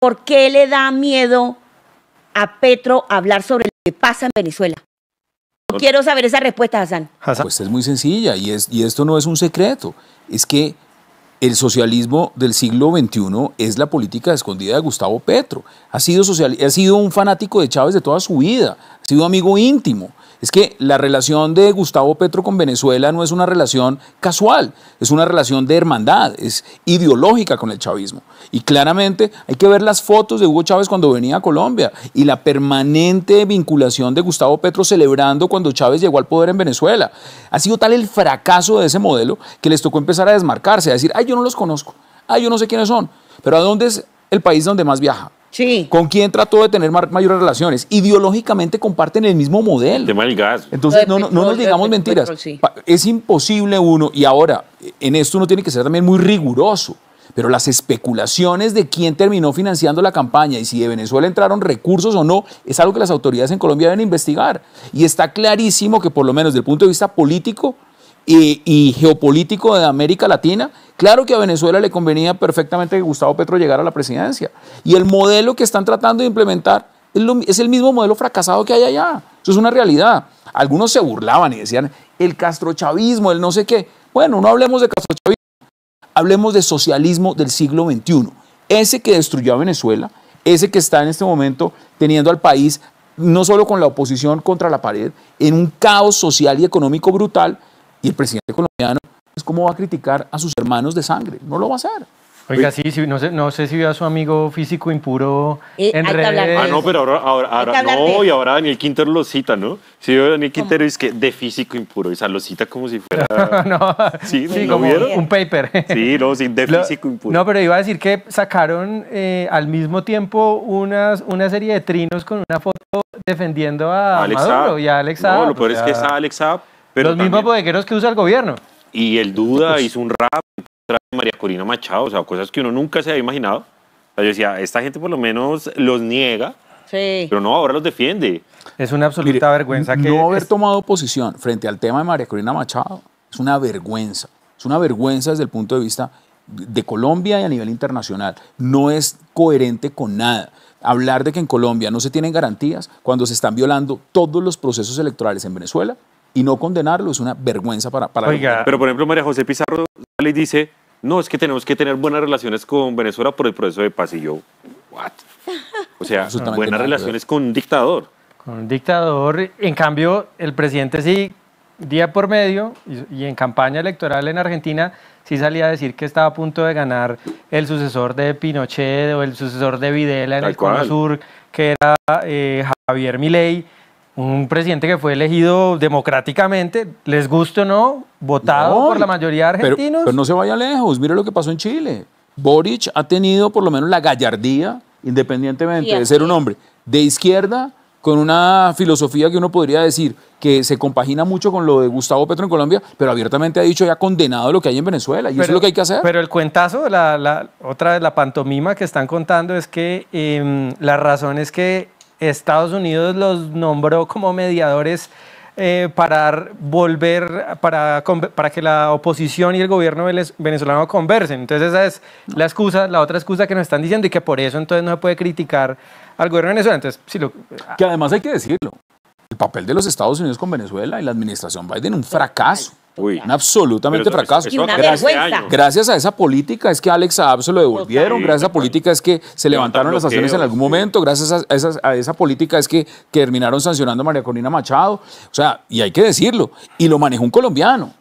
¿Por qué le da miedo a Petro hablar sobre lo que pasa en Venezuela? quiero saber esa respuesta, Hassan. Pues es muy sencilla y, es, y esto no es un secreto. Es que el socialismo del siglo XXI es la política escondida de Gustavo Petro. Ha sido, ha sido un fanático de Chávez de toda su vida, sido amigo íntimo. Es que la relación de Gustavo Petro con Venezuela no es una relación casual, es una relación de hermandad, es ideológica con el chavismo. Y claramente hay que ver las fotos de Hugo Chávez cuando venía a Colombia y la permanente vinculación de Gustavo Petro celebrando cuando Chávez llegó al poder en Venezuela. Ha sido tal el fracaso de ese modelo que les tocó empezar a desmarcarse, a decir, ay, yo no los conozco, ay, yo no sé quiénes son, pero ¿a dónde es el país donde más viaja? ¿Con quién trató de tener mayores relaciones? Ideológicamente comparten el mismo modelo. El tema gas. Entonces, no, no nos digamos mentiras. Es imposible uno, y ahora, e-, en esto uno tiene que ser también muy riguroso pero las especulaciones de quién terminó financiando la campaña y si de Venezuela entraron recursos o no, es algo que las autoridades en Colombia deben investigar. Y está clarísimo que por lo menos desde el punto de vista político, y, geopolítico de América Latina, claro que a Venezuela le convenía perfectamente que Gustavo Petro llegara a la presidencia. Y el modelo que están tratando de implementar es, es el mismo modelo fracasado que hay allá. Eso es una realidad. Algunos se burlaban y decían, el castrochavismo, el no sé qué. Bueno, no hablemos de castrochavismo, hablemos de socialismo del siglo XXI. Ese que destruyó a Venezuela, ese que está en este momento teniendo al país no solo con la oposición contra la pared, en un caos social y económico brutal, y el presidente colombiano, es pues, como va a criticar a sus hermanos de sangre? No lo va a hacer. Oiga, sí, no, sé, no sé si vio a su amigo físico impuro eh, en redes. Ah, no, pero ahora, ahora, no, y ahora Daniel Quintero lo cita, ¿no? Sí, Daniel Quintero dice que de físico impuro, o sea, lo cita como si fuera... no, sí, sí como un paper. sí, no, sí, de físico impuro. No, pero iba a decir que sacaron eh, al mismo tiempo unas, una serie de trinos con una foto defendiendo a Alex Maduro y a Alex No, lo peor es que es Alex Ab pero Los mismos bodegueros que usa el gobierno. Y el Duda pues- hizo un rap contra María Corina Machado, o sea, cosas que uno nunca se había imaginado. yo decía, esta gente por lo menos los niega, pero no, ahora los defiende. Es una absoluta vergüenza que... No haber tomado posición frente al tema de María Corina Machado es una vergüenza. Es una vergüenza desde el punto de vista de Colombia y a nivel internacional. No es coherente con nada. Hablar de que en Colombia no se tienen garantías cuando se están violando todos los procesos electorales en Venezuela, y no condenarlo es una vergüenza para, para Oiga. Pero por ejemplo, María José Pizarro le dice, no, es que tenemos que tener buenas relaciones con Venezuela por el proceso de pasillo. ¿what? O sea, buenas relaciones con un dictador. Con un dictador, en cambio, el presidente sí, día por medio, y, en campaña electoral en Argentina, sí salía a decir que estaba a punto de ganar el sucesor de Pinochet o el sucesor de Videla en el Cono Sur, que era eh, Javier Milei un presidente que fue elegido democráticamente, les guste o no, votado por la mayoría de argentinos. Pero, no se vaya lejos, mire lo que pasó en Chile. Boric ha tenido por lo menos la gallardía, independientemente de ser un hombre de izquierda, con una filosofía que uno podría decir que se compagina mucho con lo de Gustavo Petro en Colombia, pero abiertamente ha dicho y ha condenado lo que hay en Venezuela, y eso es lo que hay que hacer. Pero el cuentazo, la, la otra vez la pantomima que están contando es que em, la razón es que Estados Unidos los nombró como mediadores eh, para volver, para, que la oposición y el gobierno venezolano conversen. Entonces esa es la excusa, la otra excusa que nos están diciendo y que por eso entonces no se puede criticar al gobierno venezolano. Entonces, eh, que además hay que decirlo, el papel de los Estados Unidos con Venezuela y la administración Biden un fracaso un absolutamente fracaso. Este gracias, a esa política es que Alex Saab se lo devolvieron, gracias a esa política es que se levantaron las acciones en algún momento, gracias a, a esa política es que, terminaron sancionando a María Corina Machado. O sea, y hay que decirlo, y lo manejó un colombiano.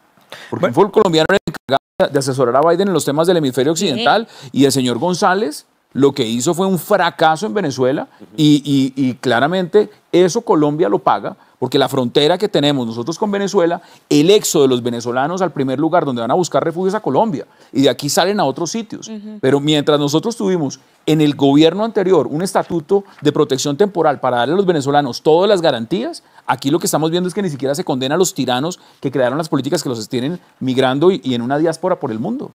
Porque colombiano era el encargado de asesorar a Biden en los temas del hemisferio occidental y el señor González lo que hizo fue un fracaso en Venezuela y, claramente eso Colombia lo paga porque la frontera que tenemos nosotros con Venezuela, el éxodo de los venezolanos al primer lugar donde van a buscar refugio es a Colombia y de aquí salen a otros sitios. Pero mientras nosotros tuvimos en el gobierno anterior un estatuto de protección temporal para darle a los venezolanos todas las garantías, aquí lo que estamos viendo es que ni siquiera se condena a los tiranos que crearon las políticas que los tienen migrando y en una diáspora por el mundo.